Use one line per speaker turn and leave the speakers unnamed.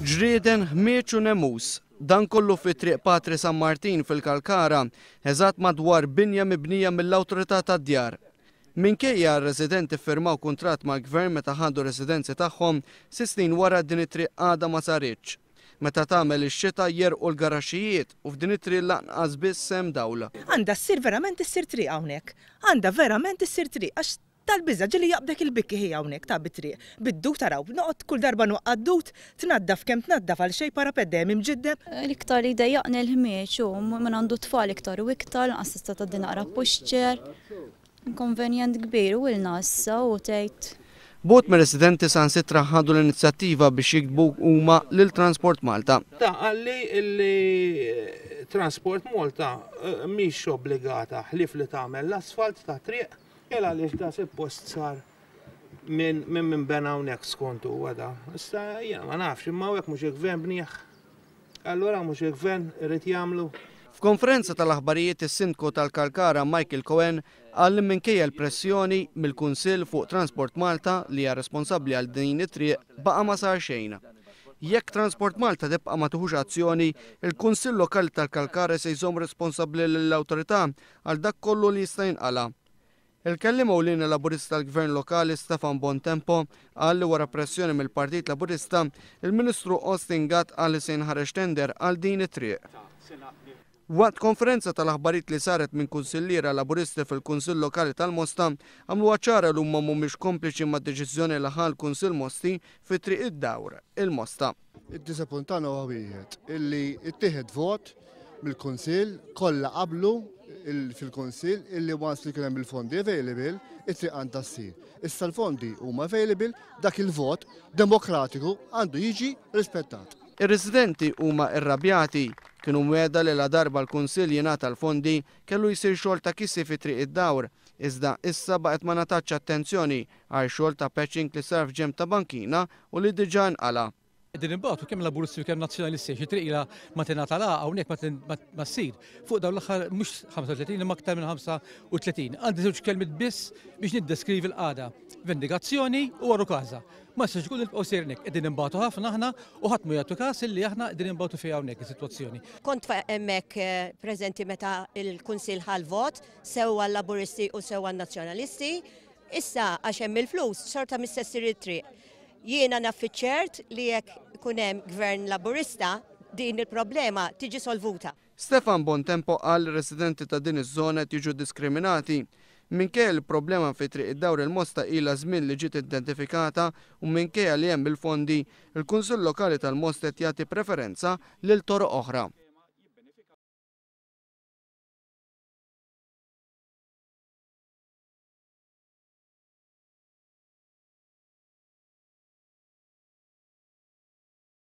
Ġrieden ħmieċu u nemus, dan kollu fi triq Patri San Martin fil-Kalkara, eżat madwar binja mibnija mill-autorità tad djar. Minkejja r-residenti firmaw kontrat ma' gvern meta ħandu residenzi tagħhom sis wara din it-triq għada ma saritx. Meta tagħmel ix-xita jerqu l-garaxijiet u f'din it-triq lanqas biss sem dawla. Għandha ssir verament issir triq hawnhekk. Għanda verament issir triq għax tal-bizza ġili jaqbdek il-bikki hija hawnhekk ta' bitriq. Bidduk taraw, noqot kull darba t-naddaf tnaddaf kemm naddaf għal xej para peddem imġiddeb. L-iktar li dajjaqni l-ħmieċ u minn għandu tfal iktar u iktar, assista ta' din naqra puxċer. Inkonvenjent kbir u l-nassa u tgħid. Bot me residenti san sitra ħadu l-inizjattiva biex jikbu huma lil-Transport Malta. Ta' għalli il-Transport eh, Malta eh, miex obbligata ħlif li tagħmel l-asfalt ta' triq Ela għaliex da se post sar minn minn minn bena unek skontu għada. Issa jena ma nafx, imma għek mux gvern bniħ. Allora mux gvern rrit jamlu. F'konferenza tal-aħbarijiet is-sindku tal-Kalkara Michael Cohen għal minkejja l-pressjoni mill-Kunsill fuq Transport Malta li hija responsabbli għal din it-triq baqa' ma sar xejn. Jekk Transport Malta tibqa' ma tuħux azzjoni, il-Kunsill Lokali tal-Kalkara se jżomm responsabbli lill-awtorità għal dak kollu li jista' jinqala' Il-kellim u l laburista l-gvern lokali Stefan Bontempo għalli wara pressjoni mill-Partit Laburista, il-Ministru Austin Gatt għalli sejn tender għal din it-triq. Waqt konferenza tal-aħbarit li saret minn kunsilliera Laburista fil-Kunsill Lokali tal-Mosta, għamlu ċara l-umma mumiex kompliċi ma' deċiżjoni li l Kunsill Mosti fi triq id-dawr, il-Mosta. Id-disappuntana għawijiet illi ittieħed vot mill-Kunsill kollha qablu fil-konsil illi għans li kunem il-fondi available, it-triq għanda s-sir. Issa l-fondi huma available, dak il-vot demokratiku għandu jiġi rispettat. Ir-residenti huma irrabjati kienu mweda li la darba l konsil jenata l-fondi kellu jisir xol ta' kissi fitri triq id-dawr, iżda issa baqet ma nataċ attenzjoni għal xol ta' patching li sarf ġem ta' bankina u li diġan għala. Din imbagħad kemm l u kemm nazzjonalisti xi triqila ma tingħata la hawnhekk ma ssir fuq dawn l-aħħar mhux 35 imma aktar minn 35. Għandi żewġ kelmiet biss biex niddeskrivi l-qagħda. Vendikazzjoni u waru każa. Ma se xkun il-bqgħu sirnek qegħdin imbatu ħafna aħna u ħadd mu jagħtu każ illi aħna qegħdin imbatu fejn hawnhekk is-sitwazzjoni. Kont hemmhekk eh, preżenti meta il-Kunsil ħal-vot sewwa l-Laburisti u sewwa n-Nazzjonalisti. Issa għax hemm il-flus xorta mistess irrid triq jiena naffiċċert li jekk kunem gvern laburista din il-problema tiġi solvuta. Stefan Bontempo għal residenti ta' din iż-żona tiġu diskriminati. Minkej il-problema fi triq id-dawr il-mosta ila żmien li ġiet identifikata u minke li hemm il-fondi, il kunsull Lokali tal mosta jagħti preferenza lil toroq oħra.